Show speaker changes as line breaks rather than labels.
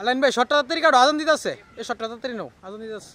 আলাইন ভাই শটটা তাড়াতাড়ি কাটো আদম দিতে আছে এই শটটা তাড়াতাড়ি নাও আদম দিতে আছে